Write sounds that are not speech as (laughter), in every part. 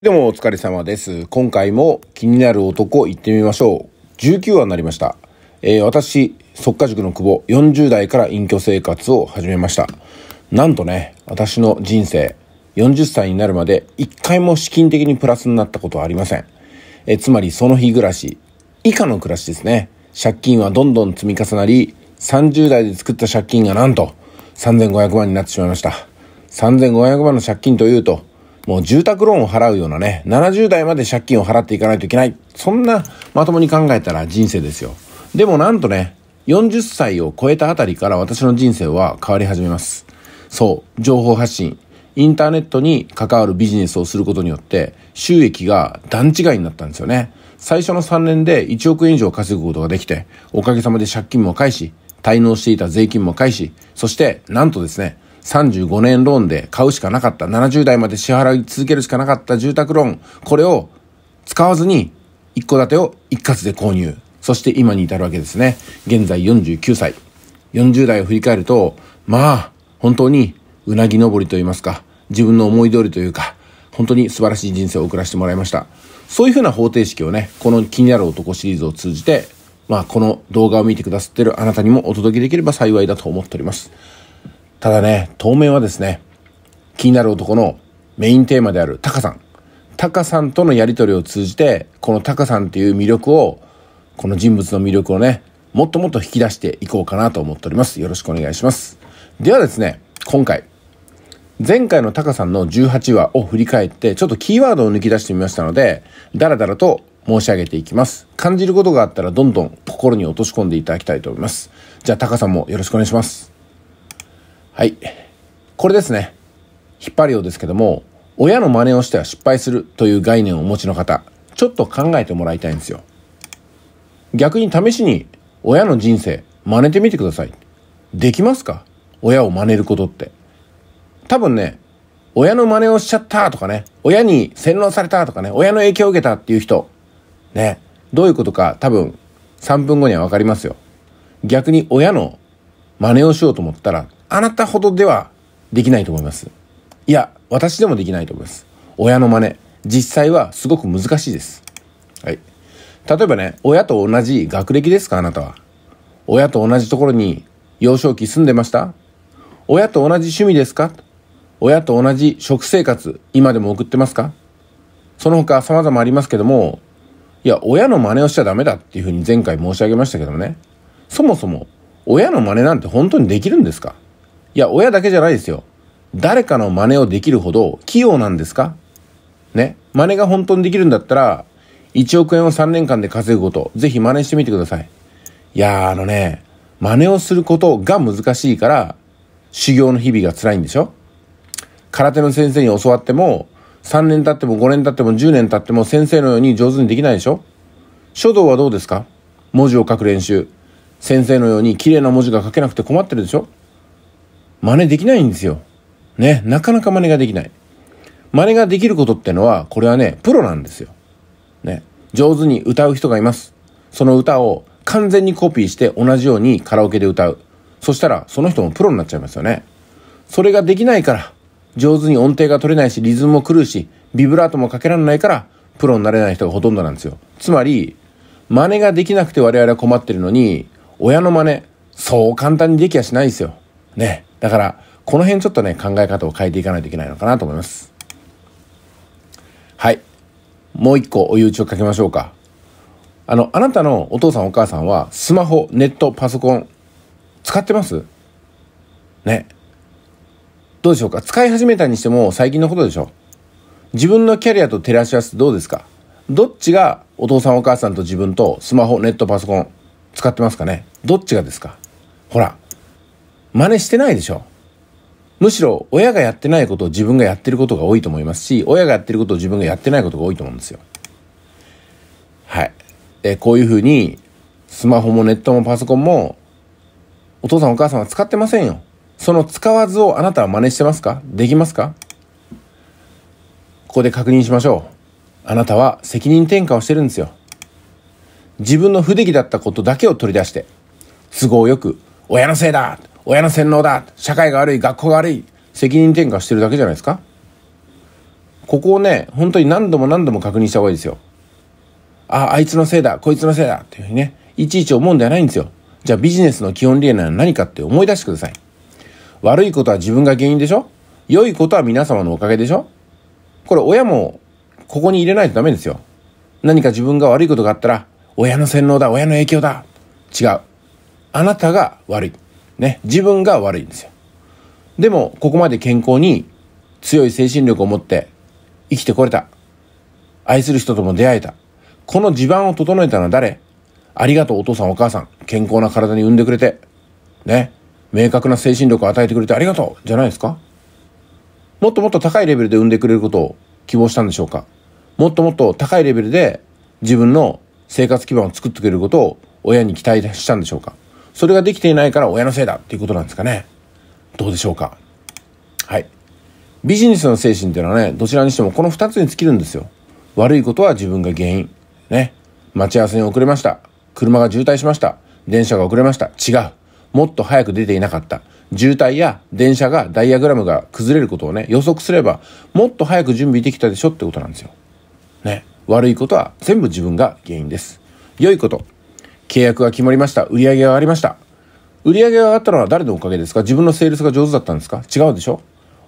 でもお疲れ様です。今回も気になる男行ってみましょう。19話になりました。えー、私、即家塾の久保、40代から隠居生活を始めました。なんとね、私の人生、40歳になるまで一回も資金的にプラスになったことはありません。えー、つまりその日暮らし、以下の暮らしですね。借金はどんどん積み重なり、30代で作った借金がなんと3500万になってしまいました。3500万の借金というと、もう住宅ローンを払うようなね、70代まで借金を払っていかないといけない。そんなまともに考えたら人生ですよ。でもなんとね、40歳を超えたあたりから私の人生は変わり始めます。そう、情報発信、インターネットに関わるビジネスをすることによって収益が段違いになったんですよね。最初の3年で1億円以上稼ぐことができて、おかげさまで借金も返し、滞納していた税金も返し、そしてなんとですね、35年ローンで買うしかなかった、70代まで支払い続けるしかなかった住宅ローン、これを使わずに一戸建てを一括で購入。そして今に至るわけですね。現在49歳。40代を振り返ると、まあ、本当にうなぎ登りと言いますか、自分の思い通りというか、本当に素晴らしい人生を送らせてもらいました。そういうふうな方程式をね、この気になる男シリーズを通じて、まあ、この動画を見てくださってるあなたにもお届けできれば幸いだと思っております。ただね、当面はですね、気になる男のメインテーマであるタカさん。タカさんとのやりとりを通じて、このタカさんっていう魅力を、この人物の魅力をね、もっともっと引き出していこうかなと思っております。よろしくお願いします。ではですね、今回、前回のタカさんの18話を振り返って、ちょっとキーワードを抜き出してみましたので、だらだらと申し上げていきます。感じることがあったらどんどん心に落とし込んでいただきたいと思います。じゃあタカさんもよろしくお願いします。はい。これですね。引っ張るようですけども、親の真似をしては失敗するという概念をお持ちの方、ちょっと考えてもらいたいんですよ。逆に試しに、親の人生、真似てみてください。できますか親を真似ることって。多分ね、親の真似をしちゃったとかね、親に洗脳されたとかね、親の影響を受けたっていう人、ね、どういうことか多分3分後にはわかりますよ。逆に親の真似をしようと思ったらあなたほどではできないと思います。いや、私でもできないと思います。親の真似。実際はすごく難しいです。はい。例えばね、親と同じ学歴ですかあなたは。親と同じところに幼少期住んでました親と同じ趣味ですか親と同じ食生活、今でも送ってますかその他様々ありますけども、いや、親の真似をしちゃダメだっていうふうに前回申し上げましたけどもね。そもそも、親の真似なんて本当にできるんですかいや、親だけじゃないですよ。誰かの真似をできるほど器用なんですかね。真似が本当にできるんだったら、1億円を3年間で稼ぐこと、ぜひ真似してみてください。いやあのね、真似をすることが難しいから、修行の日々が辛いんでしょ空手の先生に教わっても、3年経っても5年経っても10年経っても先生のように上手にできないでしょ書道はどうですか文字を書く練習。先生のように綺麗な文字が書けなくて困ってるでしょ真似できないんですよ。ね、なかなか真似ができない。真似ができることってのは、これはね、プロなんですよ。ね、上手に歌う人がいます。その歌を完全にコピーして同じようにカラオケで歌う。そしたら、その人もプロになっちゃいますよね。それができないから、上手に音程が取れないし、リズムも狂うし、ビブラートもかけられないから、プロになれない人がほとんどなんですよ。つまり、真似ができなくて我々は困ってるのに、親の真似、そう簡単にできやしないですよ。ね。だからこの辺ちょっとね考え方を変えていかないといけないのかなと思いますはいもう一個お誘致をかけましょうかあのあなたのお父さんお母さんはスマホネットパソコン使ってますねどうでしょうか使い始めたにしても最近のことでしょ自分のキャリアと照らし合わせてどうですかどっちがお父さんお母さんと自分とスマホネットパソコン使ってますかねどっちがですかほら真似してないでしょ。むしろ親がやってないことを自分がやってることが多いと思いますし、親がやってることを自分がやってないことが多いと思うんですよ。はい。えこういうふうに、スマホもネットもパソコンも、お父さんお母さんは使ってませんよ。その使わずをあなたは真似してますかできますかここで確認しましょう。あなたは責任転嫁をしてるんですよ。自分の不出来だったことだけを取り出して、都合よく、親のせいだ親の洗脳だ社会が悪い学校が悪い責任転嫁してるだけじゃないですかここをね、本当に何度も何度も確認した方がいいですよ。あ、あいつのせいだ、こいつのせいだっていうふうにね、いちいち思うんではないんですよ。じゃあビジネスの基本理念は何かって思い出してください。悪いことは自分が原因でしょ良いことは皆様のおかげでしょこれ親もここに入れないとダメですよ。何か自分が悪いことがあったら、親の洗脳だ、親の影響だ。違う。あなたが悪い。ね、自分が悪いんですよ。でも、ここまで健康に強い精神力を持って生きてこれた。愛する人とも出会えた。この地盤を整えたのは誰ありがとうお父さんお母さん。健康な体に産んでくれて。ね。明確な精神力を与えてくれてありがとうじゃないですかもっともっと高いレベルで産んでくれることを希望したんでしょうかもっともっと高いレベルで自分の生活基盤を作ってくれることを親に期待したんでしょうかそれができていないから親のせいだっていうことなんですかね。どうでしょうか。はい。ビジネスの精神っていうのはね、どちらにしてもこの2つに尽きるんですよ。悪いことは自分が原因。ね。待ち合わせに遅れました。車が渋滞しました。電車が遅れました。違う。もっと早く出ていなかった。渋滞や電車がダイヤグラムが崩れることをね、予測すれば、もっと早く準備できたでしょってことなんですよ。ね。悪いことは全部自分が原因です。良いこと。契約が決まりました。売上が上がりました。売上が上がったのは誰のおかげですか自分のセールスが上手だったんですか違うでしょ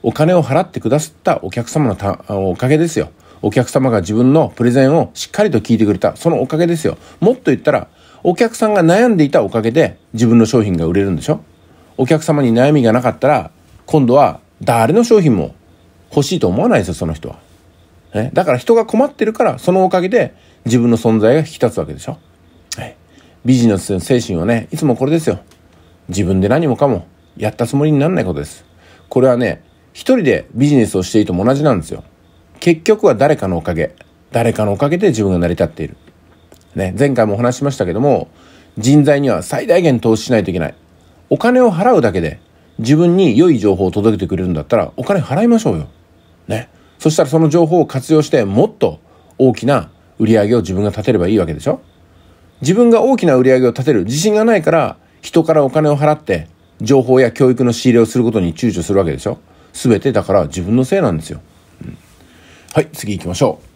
お金を払ってくださったお客様のたおかげですよ。お客様が自分のプレゼンをしっかりと聞いてくれた。そのおかげですよ。もっと言ったら、お客さんが悩んでいたおかげで自分の商品が売れるんでしょお客様に悩みがなかったら、今度は誰の商品も欲しいと思わないですよ、その人は。え、だから人が困ってるから、そのおかげで自分の存在が引き立つわけでしょ。はいビジネスの精神はね、いつもこれですよ。自分で何もかもやったつもりにならないことです。これはね、一人でビジネスをしていても同じなんですよ。結局は誰かのおかげ。誰かのおかげで自分が成り立っている。ね、前回もお話しましたけども、人材には最大限投資しないといけない。お金を払うだけで自分に良い情報を届けてくれるんだったらお金払いましょうよ。ね。そしたらその情報を活用してもっと大きな売り上げを自分が立てればいいわけでしょ自分が大きな売り上げを立てる自信がないから、人からお金を払って、情報や教育の仕入れをすることに躊躇するわけでしょ全てだから自分のせいなんですよ。うん、はい、次行きましょう。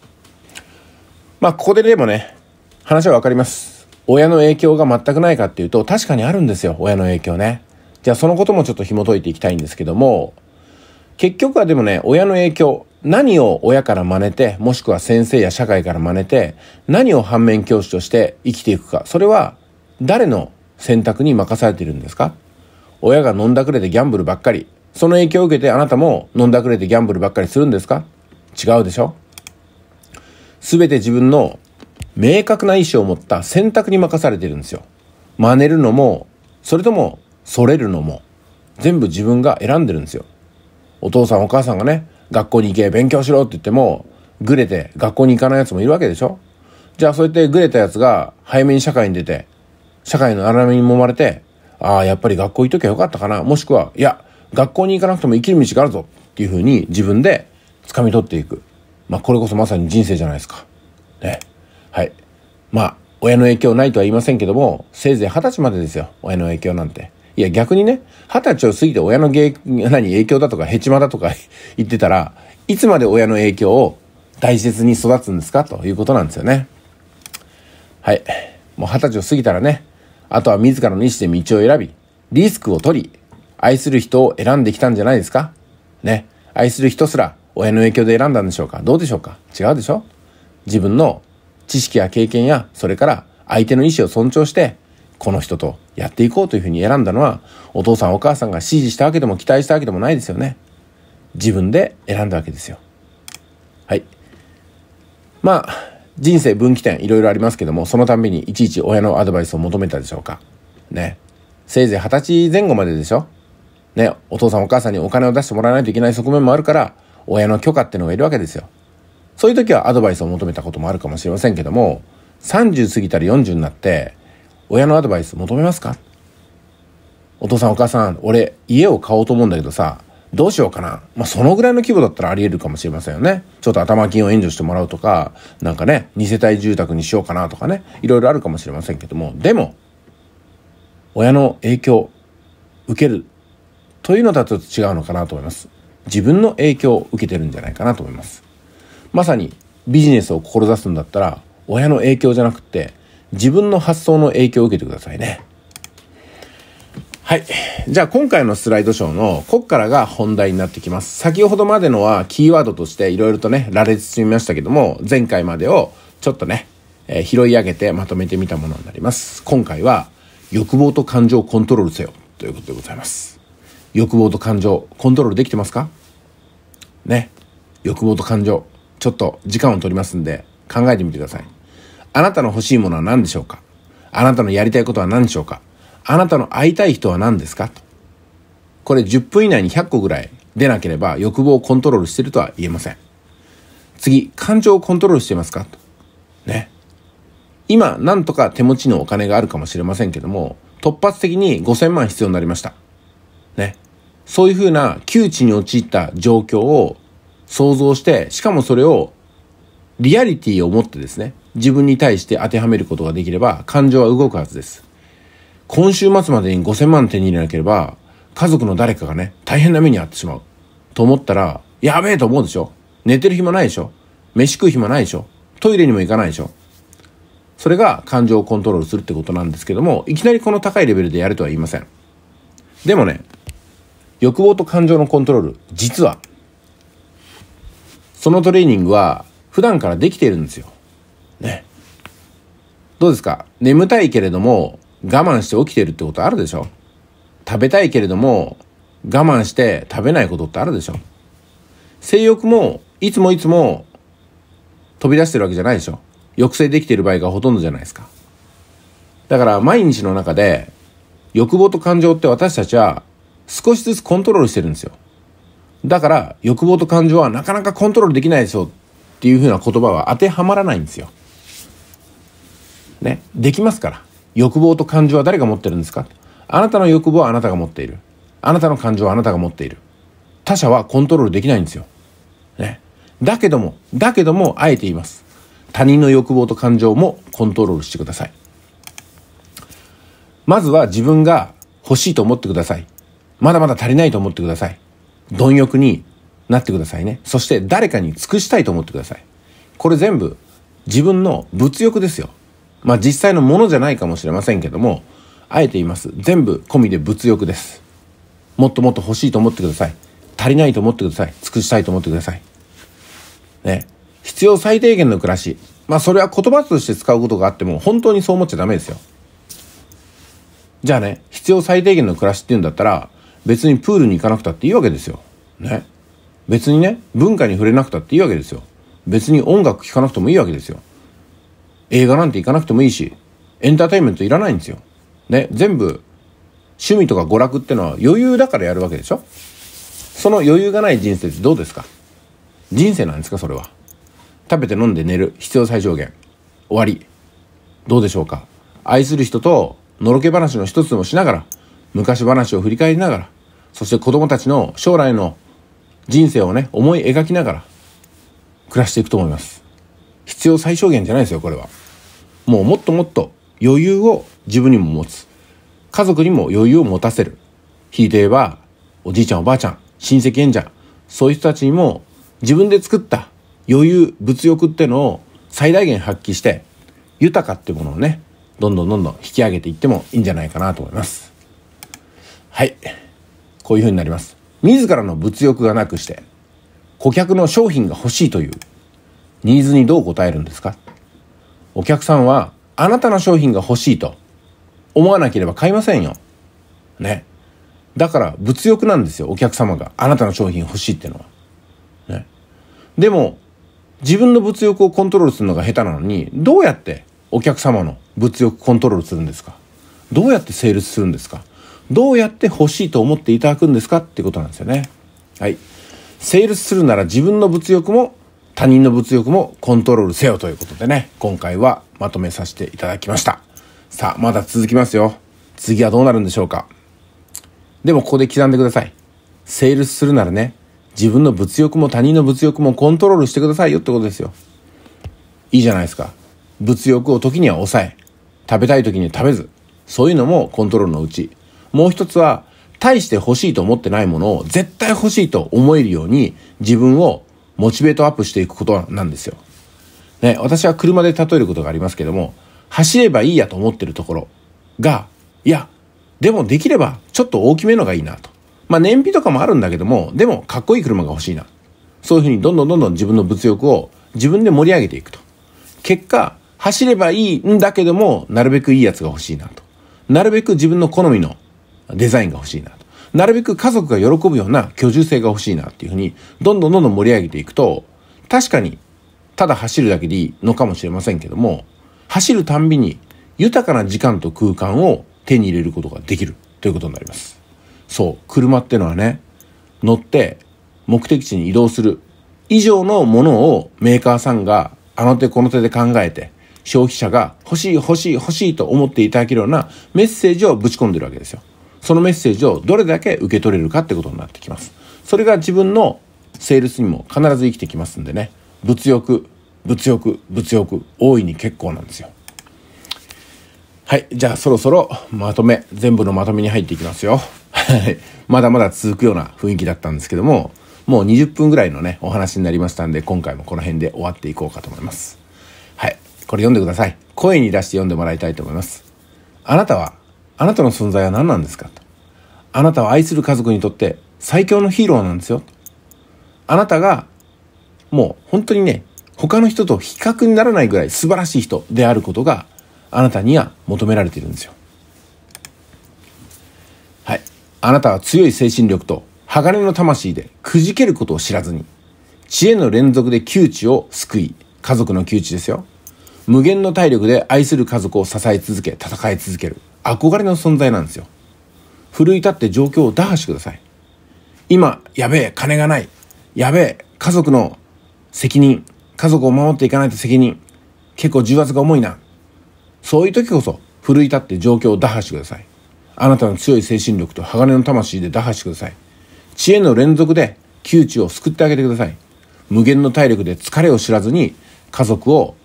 まあ、ここででもね、話は分かります。親の影響が全くないかっていうと、確かにあるんですよ、親の影響ね。じゃあそのこともちょっと紐解いていきたいんですけども、結局はでもね、親の影響、何を親から真似て、もしくは先生や社会から真似て、何を反面教師として生きていくか。それは、誰の選択に任されているんですか親が飲んだくれてギャンブルばっかり。その影響を受けてあなたも飲んだくれてギャンブルばっかりするんですか違うでしょすべて自分の明確な意思を持った選択に任されてるんですよ。真似るのも、それとも、それるのも、全部自分が選んでるんですよ。お父さんお母さんがね、学校に行け、勉強しろって言っても、ぐれて学校に行かない奴もいるわけでしょじゃあそうやってぐれた奴が早めに社会に出て、社会の荒波に揉まれて、ああ、やっぱり学校行っときゃよかったかな。もしくは、いや、学校に行かなくても生きる道があるぞっていうふうに自分で掴み取っていく。まあこれこそまさに人生じゃないですか。ね。はい。まあ、親の影響ないとは言いませんけども、せいぜい二十歳までですよ。親の影響なんて。いや、逆にね、二十歳を過ぎて親の芸、(laughs) 何影響だとか、ヘチマだとか (laughs) 言ってたら、いつまで親の影響を大切に育つんですかということなんですよね。はい。もう二十歳を過ぎたらね、あとは自らの意思で道を選び、リスクを取り、愛する人を選んできたんじゃないですかね。愛する人すら親の影響で選んだんでしょうかどうでしょうか違うでしょ自分の知識や経験や、それから相手の意思を尊重して、この人とやっていこうというふうに選んだのは、お父さんお母さんが指示したわけでも期待したわけでもないですよね。自分で選んだわけですよ。はい。まあ、人生分岐点いろいろありますけども、そのたんびにいちいち親のアドバイスを求めたでしょうか。ね。せいぜい二十歳前後まででしょ。ね。お父さんお母さんにお金を出してもらわないといけない側面もあるから、親の許可ってのがいるわけですよ。そういう時はアドバイスを求めたこともあるかもしれませんけども、30過ぎたら40になって、親のアドバイス求めますかお父さんお母さん、俺、家を買おうと思うんだけどさ、どうしようかな。まあ、そのぐらいの規模だったらあり得るかもしれませんよね。ちょっと頭金を援助してもらうとか、なんかね、2世帯住宅にしようかなとかね、いろいろあるかもしれませんけども、でも、親の影響、受ける、というのとはちょっと違うのかなと思います。自分の影響を受けてるんじゃないかなと思います。まさに、ビジネスを志すんだったら、親の影響じゃなくて、自分の発想の影響を受けてくださいね。はい。じゃあ今回のスライドショーの、こっからが本題になってきます。先ほどまでのはキーワードとしていろいろとね、羅列してみましたけども、前回までをちょっとね、えー、拾い上げてまとめてみたものになります。今回は、欲望と感情をコントロールせよということでございます。欲望と感情、コントロールできてますかね。欲望と感情、ちょっと時間を取りますんで、考えてみてください。あなたの欲しいものは何でしょうかあなたのやりたいことは何でしょうかあなたの会いたい人は何ですかと。これ10分以内に100個ぐらい出なければ欲望をコントロールしてるとは言えません。次、感情をコントロールしてますかと。ね。今、なんとか手持ちのお金があるかもしれませんけども、突発的に5000万必要になりました。ね。そういうふうな窮地に陥った状況を想像して、しかもそれをリアリティを持ってですね、自分に対して当てはめることができれば、感情は動くはずです。今週末までに5000万手に入れなければ、家族の誰かがね、大変な目に遭ってしまう。と思ったら、やべえと思うでしょ寝てる暇ないでしょ飯食う暇ないでしょトイレにも行かないでしょそれが感情をコントロールするってことなんですけども、いきなりこの高いレベルでやるとは言いません。でもね、欲望と感情のコントロール、実は、そのトレーニングは普段からできているんですよ。ね。どうですか眠たいけれども我慢して起きてるってことあるでしょ食べたいけれども我慢して食べないことってあるでしょ性欲もいつもいつも飛び出してるわけじゃないでしょ抑制できてる場合がほとんどじゃないですか。だから毎日の中で欲望と感情って私たちは少しずつコントロールしてるんですよ。だから欲望と感情はなかなかコントロールできないでしょっていうふうな言葉は当てはまらないんですよ。ね。できますから。欲望と感情は誰が持ってるんですかあなたの欲望はあなたが持っている。あなたの感情はあなたが持っている。他者はコントロールできないんですよ。ね。だけども、だけども、あえて言います。他人の欲望と感情もコントロールしてください。まずは自分が欲しいと思ってください。まだまだ足りないと思ってください。貪欲になってくださいね。そして誰かに尽くしたいと思ってください。これ全部自分の物欲ですよ。まあ実際のものじゃないかもしれませんけども、あえて言います。全部込みで物欲です。もっともっと欲しいと思ってください。足りないと思ってください。尽くしたいと思ってください。ね。必要最低限の暮らし。まあそれは言葉として使うことがあっても、本当にそう思っちゃダメですよ。じゃあね、必要最低限の暮らしっていうんだったら、別にプールに行かなくたっていいわけですよ。ね。別にね、文化に触れなくたっていいわけですよ。別に音楽聴かなくてもいいわけですよ。映画なんて行かなくてもいいし、エンターテインメントいらないんですよ。ね、全部、趣味とか娯楽ってのは余裕だからやるわけでしょその余裕がない人生ってどうですか人生なんですかそれは。食べて飲んで寝る。必要最小限。終わり。どうでしょうか愛する人と、のろけ話の一つもしながら、昔話を振り返りながら、そして子供たちの将来の人生をね、思い描きながら暮らしていくと思います。必要最小限じゃないですよ、これは。もうもっともっと余裕を自分にも持つ。家族にも余裕を持たせる。ひいて言えば、おじいちゃんおばあちゃん、親戚縁者、そういう人たちにも自分で作った余裕、物欲ってのを最大限発揮して、豊かってものをね、どんどんどんどん引き上げていってもいいんじゃないかなと思います。はい。こういうふうになります。自らの物欲がなくして顧客の商品が欲しいというニーズにどう応えるんですかお客さんはあなたの商品が欲しいと思わなければ買いませんよ。ね。だから物欲なんですよ、お客様が。あなたの商品欲しいってのは。ね。でも、自分の物欲をコントロールするのが下手なのに、どうやってお客様の物欲コントロールするんですかどうやってセールスするんですかどうやって欲しいと思っていただくんですかってことなんですよね。はい。セールスするなら自分の物欲も他人の物欲もコントロールせよということでね、今回はまとめさせていただきました。さあ、まだ続きますよ。次はどうなるんでしょうか。でもここで刻んでください。セールスするならね、自分の物欲も他人の物欲もコントロールしてくださいよってことですよ。いいじゃないですか。物欲を時には抑え、食べたい時に食べず、そういうのもコントロールのうち。もう一つは、大して欲しいと思ってないものを絶対欲しいと思えるように自分をモチベートアップしていくことなんですよ。ね、私は車で例えることがありますけども、走ればいいやと思ってるところが、いや、でもできればちょっと大きめのがいいなと。まあ燃費とかもあるんだけども、でもかっこいい車が欲しいな。そういうふうにどんどんどんどん自分の物欲を自分で盛り上げていくと。結果、走ればいいんだけども、なるべくいいやつが欲しいなと。なるべく自分の好みのデザインが欲しいなと。なるべく家族が喜ぶような居住性が欲しいなっていうふうに、どんどんどんどん盛り上げていくと、確かに、ただ走るだけでいいのかもしれませんけども、走るたんびに豊かな時間と空間を手に入れることができるということになります。そう、車ってのはね、乗って目的地に移動する以上のものをメーカーさんがあの手この手で考えて、消費者が欲しい欲しい欲しいと思っていただけるようなメッセージをぶち込んでるわけですよ。そのメッセージをどれだけ受け取れるかってことになってきます。それが自分のセールスにも必ず生きてきますんでね。物欲、物欲、物欲、大いに結構なんですよ。はい。じゃあそろそろまとめ、全部のまとめに入っていきますよ。はい。まだまだ続くような雰囲気だったんですけども、もう20分ぐらいのね、お話になりましたんで、今回もこの辺で終わっていこうかと思います。はい。これ読んでください。声に出して読んでもらいたいと思います。あなたはあなたの存在は何なんですかと。あなたは愛する家族にとって最強のヒーローなんですよ。あなたが、もう本当にね、他の人と比較にならないぐらい素晴らしい人であることが、あなたには求められているんですよ。はい。あなたは強い精神力と鋼の魂でくじけることを知らずに、知恵の連続で窮地を救い、家族の窮地ですよ。無限の体力で愛する家族を支え続け、戦い続ける。憧れの存在なんですよ。奮い立って状況を打破してください。今、やべえ、金がない。やべえ、家族の責任。家族を守っていかないと責任。結構重圧が重いな。そういう時こそ、奮い立って状況を打破してください。あなたの強い精神力と鋼の魂で打破してください。知恵の連続で窮地を救ってあげてください。無限の体力で疲れを知らずに家族を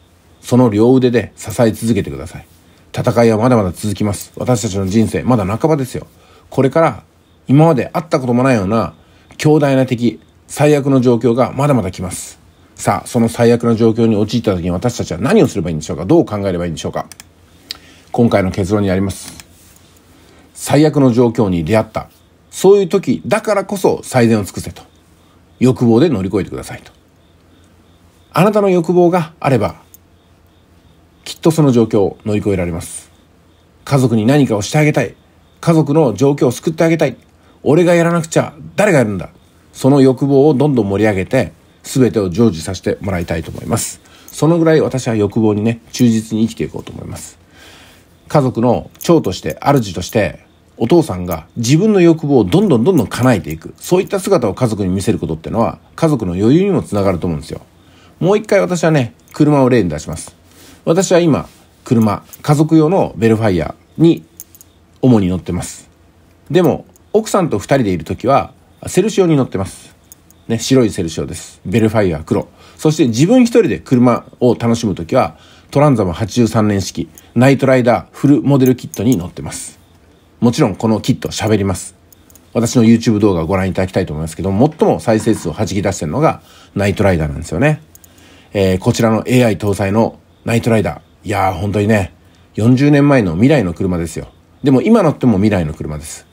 その両腕で支え続けてください。戦いはまだまだ続きます。私たちの人生、まだ半ばですよ。これから、今まで会ったこともないような、強大な敵、最悪の状況がまだまだ来ます。さあ、その最悪の状況に陥った時に私たちは何をすればいいんでしょうかどう考えればいいんでしょうか今回の結論にあります。最悪の状況に出会った。そういう時だからこそ最善を尽くせと。欲望で乗り越えてくださいと。あなたの欲望があればきっとその状況を乗り越えられます。家族に何かをしてあげたい。家族の状況を救ってあげたい。俺がやらなくちゃ誰がやるんだ。その欲望をどんどん盛り上げて、全てを成就させてもらいたいと思います。そのぐらい私は欲望にね、忠実に生きていこうと思います。家族の長として、主として、お父さんが自分の欲望をどんどんどんどん叶えていく。そういった姿を家族に見せることってのは、家族の余裕にもつながると思うんですよ。もう一回私はね、車を例に出します。私は今、車、家族用のベルファイアに主に乗ってます。でも、奥さんと二人でいる時は、セルシオに乗ってます。ね、白いセルシオです。ベルファイア黒。そして自分一人で車を楽しむ時は、トランザム83年式、ナイトライダーフルモデルキットに乗ってます。もちろんこのキット喋ります。私の YouTube 動画をご覧いただきたいと思いますけど、最も再生数を弾き出してるのがナイトライダーなんですよね。えー、こちらの AI 搭載のナイトライダー。いやー、本当にね、40年前の未来の車ですよ。でも今乗っても未来の車です。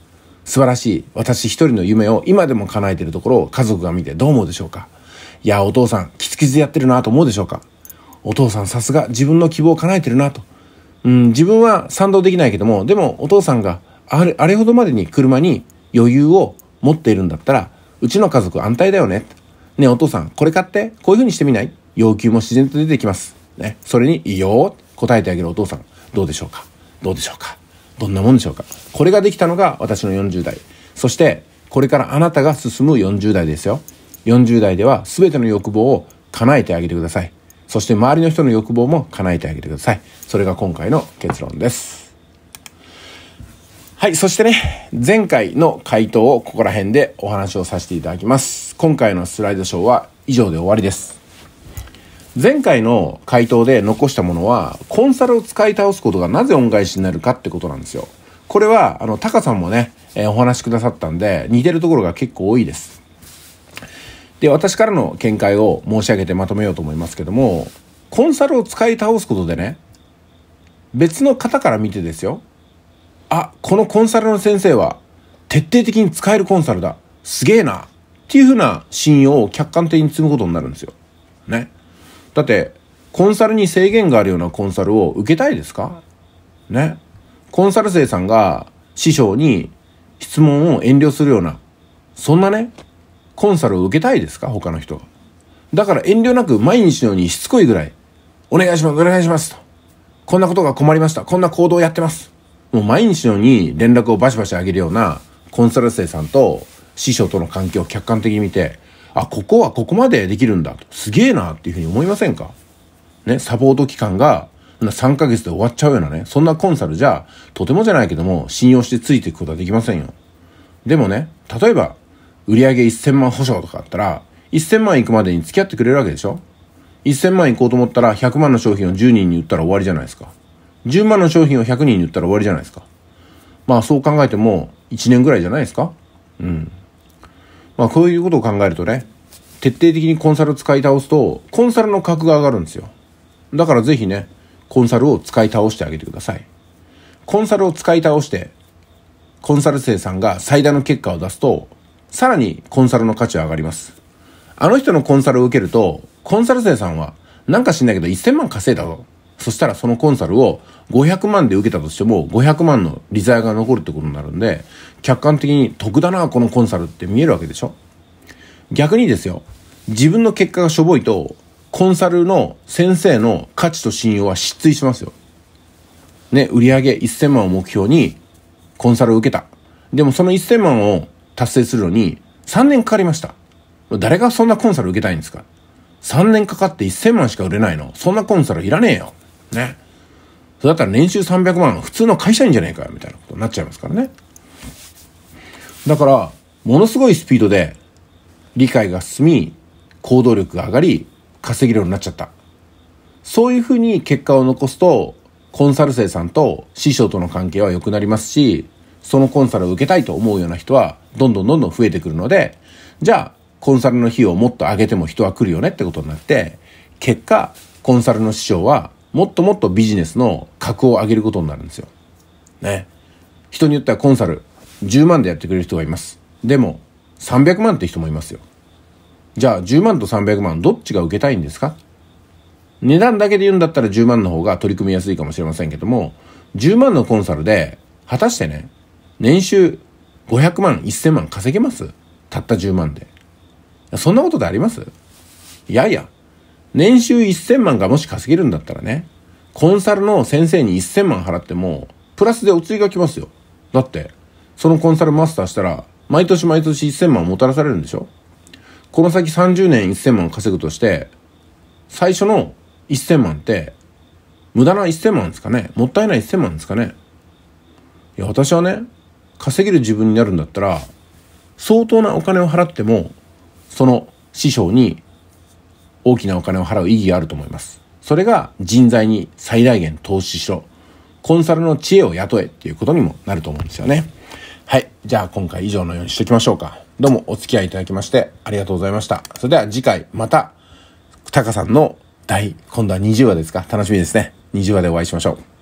素晴らしい。私一人の夢を今でも叶えてるところを家族が見てどう思うでしょうかいや、お父さん、キツキツやってるなと思うでしょうかお父さん、さすが自分の希望を叶えてるなと。うん、自分は賛同できないけども、でもお父さんがあれ、あれほどまでに車に余裕を持っているんだったら、うちの家族安泰だよね。ねお父さん、これ買って、こういう風にしてみない要求も自然と出てきます。ね、それにいいよ答えてあげるお父さん、どうでしょうかどうでしょうかどんなもんでしょうかこれができたのが私の40代。そして、これからあなたが進む40代ですよ。40代では全ての欲望を叶えてあげてください。そして周りの人の欲望も叶えてあげてください。それが今回の結論です。はい。そしてね、前回の回答をここら辺でお話をさせていただきます。今回のスライドショーは以上で終わりです。前回の回答で残したものは、コンサルを使い倒すことがなぜ恩返しになるかってことなんですよ。これは、あの、タカさんもね、えー、お話しくださったんで、似てるところが結構多いです。で、私からの見解を申し上げてまとめようと思いますけども、コンサルを使い倒すことでね、別の方から見てですよ。あ、このコンサルの先生は、徹底的に使えるコンサルだ。すげえな。っていうふうな信用を客観的に積むことになるんですよ。ね。だってコンサルに制限があるようなコンサルを受けたいですかねコンサル生さんが師匠に質問を遠慮するようなそんなねコンサルを受けたいですか他の人だから遠慮なく毎日のようにしつこいぐらいお願いしますお願いしますとこんなことが困りましたこんな行動をやってますもう毎日のように連絡をバシバシ上げるようなコンサル生さんと師匠との関係を客観的に見てあ、ここはここまでできるんだと。すげえなっていうふうに思いませんかね、サポート期間が3ヶ月で終わっちゃうようなね、そんなコンサルじゃ、とてもじゃないけども、信用してついていくことはできませんよ。でもね、例えば、売上1000万保証とかあったら、1000万行くまでに付き合ってくれるわけでしょ ?1000 万行こうと思ったら、100万の商品を10人に売ったら終わりじゃないですか。10万の商品を100人に売ったら終わりじゃないですか。まあそう考えても、1年ぐらいじゃないですかうん。まあ、こういうことを考えるとね、徹底的にコンサルを使い倒すと、コンサルの格が上がるんですよ。だからぜひね、コンサルを使い倒してあげてください。コンサルを使い倒して、コンサル生さんが最大の結果を出すと、さらにコンサルの価値は上がります。あの人のコンサルを受けると、コンサル生さんは、なんか知んないけど1000万稼いだぞ。そしたらそのコンサルを500万で受けたとしても、500万の利罪が残るってことになるんで、客観的に得だな、このコンサルって見えるわけでしょ逆にですよ、自分の結果がしょぼいと、コンサルの先生の価値と信用は失墜しますよ。ね、売上1000万を目標に、コンサルを受けた。でもその1000万を達成するのに、3年かかりました。誰がそんなコンサル受けたいんですか ?3 年かかって1000万しか売れないの。そんなコンサルいらねえよ。ね。そだったら年収300万普通の会社員じゃねえかよみたいなことになっちゃいますからねだからものすごいスピードで理解が進み行動力が上がり稼げるようになっちゃったそういうふうに結果を残すとコンサル生さんと師匠との関係は良くなりますしそのコンサルを受けたいと思うような人はどんどんどんどん増えてくるのでじゃあコンサルの費用をもっと上げても人は来るよねってことになって結果コンサルの師匠はもっともっとビジネスの格を上げることになるんですよ。ね。人によってはコンサル、10万でやってくれる人がいます。でも、300万って人もいますよ。じゃあ、10万と300万、どっちが受けたいんですか値段だけで言うんだったら10万の方が取り組みやすいかもしれませんけども、10万のコンサルで、果たしてね、年収500万、1000万稼げますたった10万で。そんなことでありますいやいや、年収1000万がもし稼げるんだったらね、コンサルの先生に1000万払っても、プラスでお釣りが来ますよ。だって、そのコンサルマスターしたら、毎年毎年1000万もたらされるんでしょこの先30年1000万稼ぐとして、最初の1000万って、無駄な1000万ですかねもったいない1000万ですかねいや、私はね、稼げる自分になるんだったら、相当なお金を払っても、その師匠に大きなお金を払う意義があると思います。それが人材に最大限投資しろ。コンサルの知恵を雇えっていうことにもなると思うんですよね。はい。じゃあ今回以上のようにしておきましょうか。どうもお付き合いいただきましてありがとうございました。それでは次回また、タカさんの第、今度は20話ですか楽しみですね。20話でお会いしましょう。